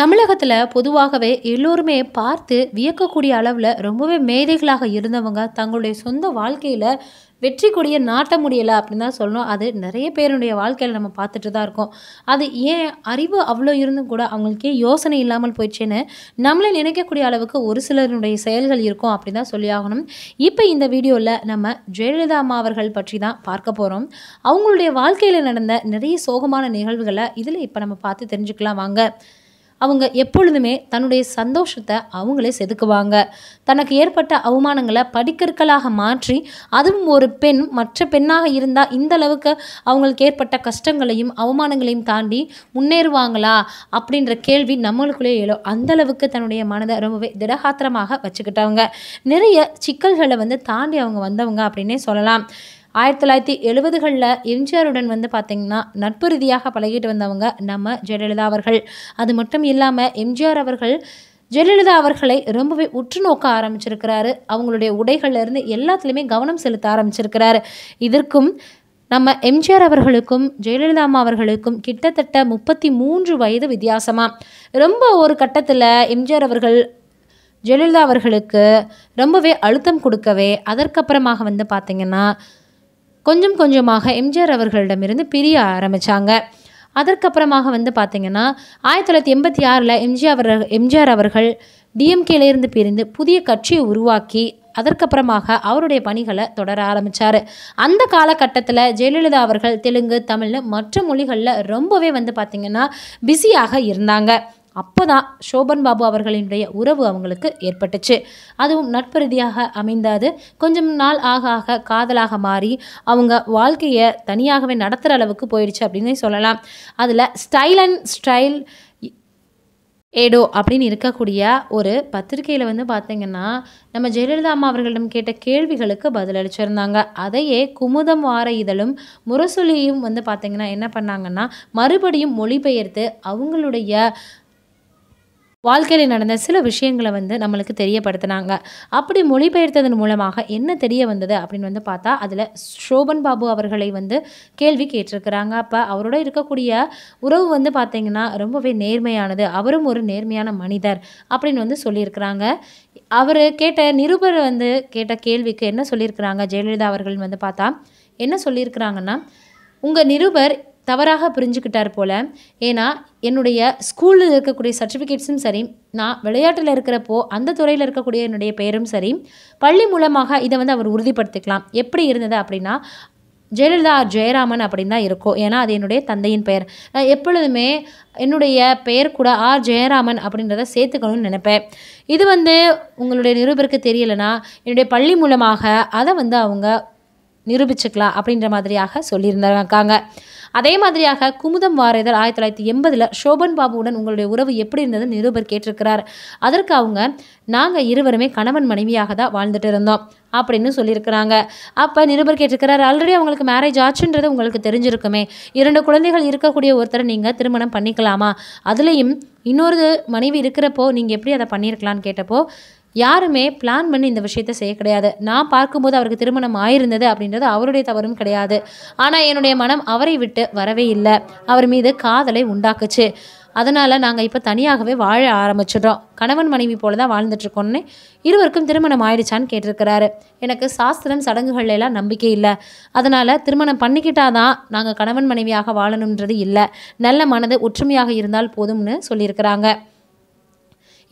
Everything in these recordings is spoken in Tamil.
தமிழகத்தில் பொதுவாகவே எல்லோருமே பார்த்து வியக்கக்கூடிய அளவில் ரொம்பவே மேதைகளாக இருந்தவங்க தங்களுடைய சொந்த வாழ்க்கையில் வெற்றி கொடியை நாட்ட முடியலை அப்படின்னு தான் சொல்லணும் அது நிறைய பேருடைய வாழ்க்கையில் நம்ம பார்த்துட்டு தான் இருக்கோம் அது ஏன் அறிவு அவ்வளோ இருந்தும் கூட அவங்களுக்கே யோசனை இல்லாமல் போயிடுச்சேன்னு நம்மளை நினைக்கக்கூடிய அளவுக்கு ஒரு சிலருடைய செயல்கள் இருக்கும் அப்படின்னு தான் சொல்லி ஆகணும் இப்போ இந்த வீடியோவில் நம்ம ஜெயலலிதா அம்மா அவர்கள் பற்றி தான் பார்க்க போகிறோம் அவங்களுடைய வாழ்க்கையில் நடந்த நிறைய சோகமான நிகழ்வுகளை இதில் இப்போ நம்ம பார்த்து தெரிஞ்சுக்கலாம் வாங்க அவங்க எப்பொழுதுமே தன்னுடைய சந்தோஷத்தை அவங்களே செதுக்குவாங்க தனக்கு ஏற்பட்ட அவமானங்களை படிக்கற்களாக மாற்றி அதுவும் ஒரு பெண் மற்ற பெண்ணாக இருந்தால் இந்த அளவுக்கு அவங்களுக்கு ஏற்பட்ட கஷ்டங்களையும் அவமானங்களையும் தாண்டி முன்னேறுவாங்களா அப்படின்ற கேள்வி நம்மளுக்குள்ளே எழும் அந்தளவுக்கு தன்னுடைய மனதை ரொம்பவே திடகாத்திரமாக வச்சுக்கிட்டவங்க நிறைய சிக்கல்களை வந்து தாண்டி அவங்க வந்தவங்க அப்படின்னே சொல்லலாம் ஆயிரத்தி தொள்ளாயிரத்தி எழுபதுகளில் எம்ஜிஆருடன் வந்து பார்த்திங்கன்னா நட்பு ரீதியாக பழகிட்டு வந்தவங்க நம்ம ஜெயலலிதா அவர்கள் அது மட்டும் இல்லாமல் எம்ஜிஆர் அவர்கள் ஜெயலலிதா அவர்களை ரொம்பவே உற்று நோக்க ஆரம்பிச்சிருக்கிறாரு அவங்களுடைய உடைகள்லேருந்து எல்லாத்துலேயுமே கவனம் செலுத்த ஆரம்பிச்சிருக்கிறாரு இதற்கும் நம்ம எம்ஜிஆர் அவர்களுக்கும் ஜெயலலிதா அம்மா அவர்களுக்கும் கிட்டத்தட்ட முப்பத்தி மூன்று வயது வித்தியாசமாக ரொம்ப ஒரு கட்டத்தில் எம்ஜிஆர் அவர்கள் ஜெயலலிதா அவர்களுக்கு ரொம்பவே அழுத்தம் கொடுக்கவே அதற்கப்புறமாக வந்து பார்த்திங்கன்னா கொஞ்சம் கொஞ்சமாக எம்ஜிஆர் அவர்களிடமிருந்து பிரிய ஆரம்பித்தாங்க அதற்கப்புறமாக வந்து பார்த்திங்கன்னா ஆயிரத்தி தொள்ளாயிரத்தி எண்பத்தி ஆறில் எம்ஜிஆர் எம்ஜிஆர் அவர்கள் டிஎம்கேலேருந்து பிரிந்து புதிய கட்சியை உருவாக்கி அதற்கப்புறமாக அவருடைய பணிகளை தொடர ஆரம்பித்தார் அந்த காலகட்டத்தில் ஜெயலலிதா அவர்கள் தெலுங்கு தமிழ் மற்ற மொழிகளில் ரொம்பவே வந்து பார்த்திங்கன்னா பிஸியாக இருந்தாங்க அப்போ தான் சோபன் பாபு அவர்களினுடைய உறவு அவங்களுக்கு ஏற்பட்டுச்சு அதுவும் நட்பு ரீதியாக அமைந்தது கொஞ்சம் நாள் ஆக ஆக காதலாக மாறி அவங்க வாழ்க்கையை தனியாகவே நடத்துகிற அளவுக்கு போயிடுச்சு அப்படின்னு சொல்லலாம் அதில் ஸ்டைல் அண்ட் ஸ்டைல் ஏடோ அப்படின்னு இருக்கக்கூடிய ஒரு பத்திரிகையில் வந்து பார்த்திங்கன்னா நம்ம ஜெயலலிதா அம்மா அவர்களிடம் கேட்ட கேள்விகளுக்கு பதிலளிச்சிருந்தாங்க அதையே குமுதம் வார இதழும் முரசொலியும் வந்து பார்த்திங்கன்னா என்ன பண்ணாங்கன்னா மறுபடியும் மொழிபெயர்த்து அவங்களுடைய வாழ்க்கையில் நடந்த சில விஷயங்களை வந்து நம்மளுக்கு தெரியப்படுத்தினாங்க அப்படி மொழிபெயர்த்ததன் மூலமாக என்ன தெரிய வந்தது அப்படின்னு வந்து பார்த்தா அதில் ஷோபன் பாபு அவர்களை வந்து கேள்வி கேட்டிருக்கிறாங்க அப்போ அவரோட இருக்கக்கூடிய உறவு வந்து பார்த்திங்கன்னா ரொம்பவே நேர்மையானது அவரும் ஒரு நேர்மையான மனிதர் அப்படின்னு வந்து சொல்லியிருக்கிறாங்க அவர் கேட்ட நிருபர் வந்து கேட்ட கேள்விக்கு என்ன சொல்லியிருக்கிறாங்க ஜெயலலிதா அவர்கள் வந்து பார்த்தா என்ன சொல்லியிருக்கிறாங்கன்னா உங்கள் நிருபர் தவறாக புரிஞ்சுக்கிட்டார் போல் ஏன்னா என்னுடைய ஸ்கூலில் இருக்கக்கூடிய சர்டிஃபிகேட்ஸும் சரி நான் விளையாட்டில் இருக்கிறப்போ அந்த துறையில் இருக்கக்கூடிய என்னுடைய பெயரும் சரி பள்ளி மூலமாக இதை வந்து அவர் உறுதிப்படுத்திக்கலாம் எப்படி இருந்தது அப்படின்னா ஜெயலலிதா ஜெயராமன் அப்படின்னு தான் இருக்கும் ஏன்னா அது என்னுடைய தந்தையின் பெயர் எப்பொழுதுமே என்னுடைய பெயர் கூட ஆர் ஜெயராமன் அப்படின்றத சேர்த்துக்கணும்னு நினைப்பேன் இது வந்து உங்களுடைய நிருபருக்கு தெரியலைன்னா என்னுடைய பள்ளி மூலமாக அதை வந்து அவங்க நிரூபிச்சுக்கலாம் அப்படின்ற மாதிரியாக சொல்லியிருந்திருக்காங்க அதே மாதிரியாக குமுதம் வார இதழ் ஆயிரத்தி தொள்ளாயிரத்தி எண்பதில் ஷோபன் பாபுவுடன் உங்களுடைய உறவு எப்படி இருந்தது நிருபர் கேட்டிருக்கிறார் அதற்கு அவங்க நாங்கள் இருவருமே கணவன் மனைவியாக தான் வாழ்ந்துட்டு இருந்தோம் அப்படின்னு சொல்லியிருக்கிறாங்க அப்போ நிருபர் கேட்டிருக்கிறார் ஆல்ரெடி அவங்களுக்கு மேரேஜ் ஆச்சுன்றது உங்களுக்கு தெரிஞ்சிருக்குமே இரண்டு குழந்தைகள் இருக்கக்கூடிய ஒருத்தரை நீங்கள் திருமணம் பண்ணிக்கலாமா அதுலேயும் இன்னொரு மனைவி இருக்கிறப்போ நீங்கள் எப்படி அதை பண்ணியிருக்கலான்னு கேட்டப்போ யாருமே பிளான் பண்ணி இந்த விஷயத்த செய்ய கிடையாது நான் பார்க்கும்போது அவருக்கு திருமணம் ஆயிருந்தது அப்படின்றது அவருடைய தவறும் கிடையாது ஆனால் என்னுடைய மனம் அவரை விட்டு வரவே இல்லை அவர் மீது காதலை உண்டாக்குச்சு அதனால் நாங்கள் இப்போ தனியாகவே வாழ ஆரம்பிச்சிடுறோம் கணவன் மனைவி போல தான் வாழ்ந்துட்டுருக்கோன்னு இருவருக்கும் திருமணம் ஆயிடுச்சான்னு கேட்டிருக்கிறாரு எனக்கு சாஸ்திரம் சடங்குகள் எல்லாம் நம்பிக்கை இல்லை அதனால் திருமணம் பண்ணிக்கிட்டா தான் நாங்கள் கணவன் மனைவியாக வாழணுன்றது இல்லை நல்ல மனது ஒற்றுமையாக இருந்தால் போதும்னு சொல்லியிருக்கிறாங்க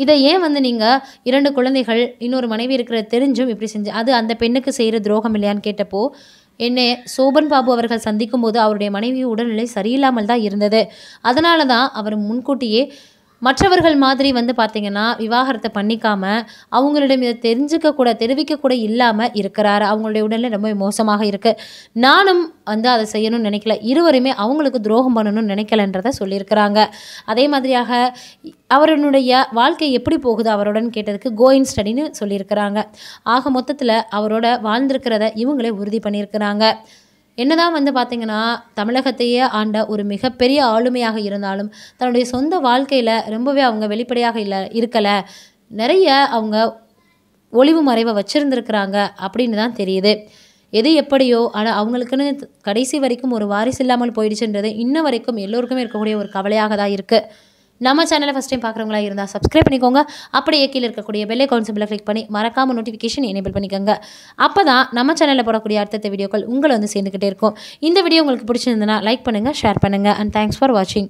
இதை ஏன் வந்து நீங்கள் இரண்டு குழந்தைகள் இன்னொரு மனைவி இருக்கிற தெரிஞ்சும் இப்படி செஞ்சு அது அந்த பெண்ணுக்கு செய்கிற துரோகம் இல்லையான்னு கேட்டப்போ என்னை சோபன் பாபு அவர்கள் சந்திக்கும்போது அவருடைய மனைவி உடல்நிலை சரியில்லாமல் தான் இருந்தது அதனால தான் அவர் முன்கூட்டியே மற்றவர்கள் மாதிரி வந்து பார்த்திங்கன்னா விவாகரத்தை பண்ணிக்காமல் அவங்களிடம் இதை தெரிஞ்சுக்கக்கூட தெரிவிக்கக்கூட இல்லாமல் இருக்கிறாரு அவங்களுடைய உடல்நிலை ரொம்ப மோசமாக இருக்குது நானும் வந்து அதை செய்யணும்னு நினைக்கல இருவருமே அவங்களுக்கு துரோகம் பண்ணணும்னு நினைக்கலன்றதை சொல்லியிருக்கிறாங்க அதே மாதிரியாக அவருடைய வாழ்க்கை எப்படி போகுது அவருடன் கேட்டதுக்கு கோயின் ஸ்டடின்னு சொல்லியிருக்கிறாங்க ஆக மொத்தத்தில் அவரோட வாழ்ந்திருக்கிறத இவங்களே உறுதி பண்ணியிருக்கிறாங்க என்னதான் வந்து பார்த்திங்கன்னா தமிழகத்தையே ஆண்ட ஒரு மிகப்பெரிய ஆளுமையாக இருந்தாலும் தன்னுடைய சொந்த வாழ்க்கையில் ரொம்பவே அவங்க வெளிப்படையாக இல்லை இருக்கலை நிறைய அவங்க ஒளிவு மறைவை வச்சுருந்துருக்குறாங்க அப்படின்னு தான் தெரியுது எது எப்படியோ ஆனால் அவங்களுக்குன்னு கடைசி வரைக்கும் ஒரு வாரிசு இல்லாமல் போயிடுச்சுன்றது இன்ன வரைக்கும் எல்லோருக்குமே இருக்கக்கூடிய ஒரு கவலையாக தான் இருக்குது நம்ம சேனலை ஃபஸ்ட் டைம் பார்க்குறவங்களா இருந்தால் சப்ஸ்கிரைப் பண்ணிக்கோங்க அப்படியே கீழே இருக்கக்கூடிய பெல்லை அக்கௌண்ட் கிளிக் பண்ணி மறக்காமல் நோட்டிஃபிகேஷன் எனேபிள் பண்ணிக்கோங்க அப்போ தான் நம்ம சேனலில் போடக்கூடிய அடுத்தடுத்த வீடியோக்கள் உங்களை வந்து சேர்ந்துக்கிட்டே இருக்கும் இந்த வீடியோ உங்களுக்கு பிடிச்சிருந்ததுன்னா லைக் பண்ணுங்கள் ஷேர் பண்ணுங்கள் அண்ட் தேங்க்ஸ் ஃபார் வாட்சிங்